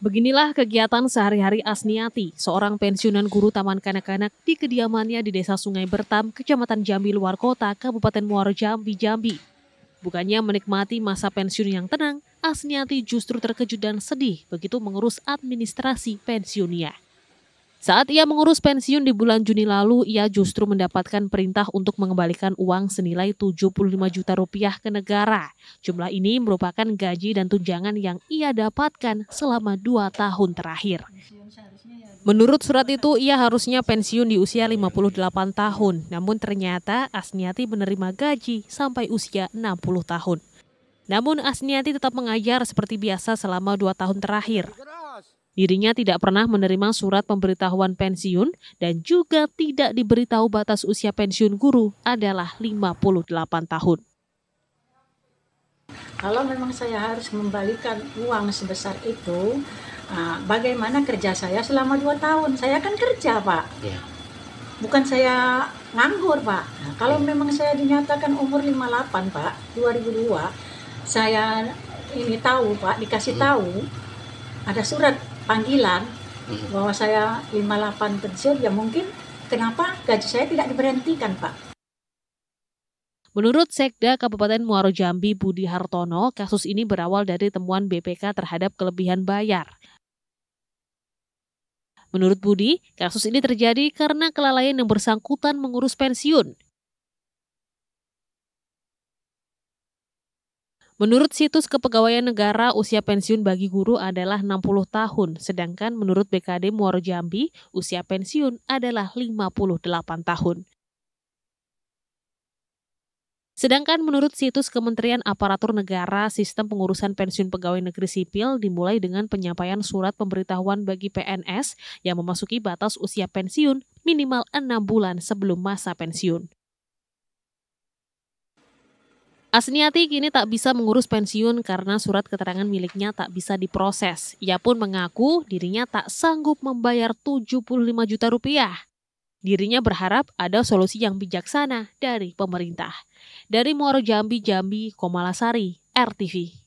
Beginilah kegiatan sehari-hari Asniati, seorang pensiunan guru taman kanak-kanak di kediamannya di Desa Sungai Bertam, Kecamatan Jambi Luar Kota, Kabupaten Muaro Jambi, Jambi. Bukannya menikmati masa pensiun yang tenang, Asniati justru terkejut dan sedih begitu mengurus administrasi pensiunnya. Saat ia mengurus pensiun di bulan Juni lalu, ia justru mendapatkan perintah untuk mengembalikan uang senilai 75 juta rupiah ke negara. Jumlah ini merupakan gaji dan tunjangan yang ia dapatkan selama dua tahun terakhir. Menurut surat itu, ia harusnya pensiun di usia 58 tahun. Namun ternyata Asniati menerima gaji sampai usia 60 tahun. Namun Asniati tetap mengajar seperti biasa selama dua tahun terakhir. Dirinya tidak pernah menerima surat pemberitahuan pensiun dan juga tidak diberitahu batas usia pensiun guru adalah 58 tahun. Kalau memang saya harus membalikan uang sebesar itu, ah, bagaimana kerja saya selama 2 tahun? Saya kan kerja, Pak. Ya. Bukan saya nganggur, Pak. Nah, kalau ya. memang saya dinyatakan umur 58, Pak, 2002, saya ini tahu, Pak, dikasih hmm. tahu ada surat panggilan hmm. bahwa saya 58 pensiun ya mungkin kenapa gaji saya tidak diberhentikan Pak. Menurut Sekda Kabupaten Muaro Jambi Budi Hartono, kasus ini berawal dari temuan BPK terhadap kelebihan bayar. Menurut Budi, kasus ini terjadi karena kelalaian yang bersangkutan mengurus pensiun. Menurut situs Kepegawaian Negara, usia pensiun bagi guru adalah 60 tahun, sedangkan menurut BKD Muaro Jambi, usia pensiun adalah 58 tahun. Sedangkan menurut situs Kementerian Aparatur Negara, sistem pengurusan pensiun pegawai negeri sipil dimulai dengan penyampaian surat pemberitahuan bagi PNS yang memasuki batas usia pensiun minimal 6 bulan sebelum masa pensiun. Asniati kini tak bisa mengurus pensiun karena surat keterangan miliknya tak bisa diproses. Ia pun mengaku dirinya tak sanggup membayar 75 juta rupiah. Dirinya berharap ada solusi yang bijaksana dari pemerintah. Dari Muaro Jambi, Jambi, Komalasari, RTV.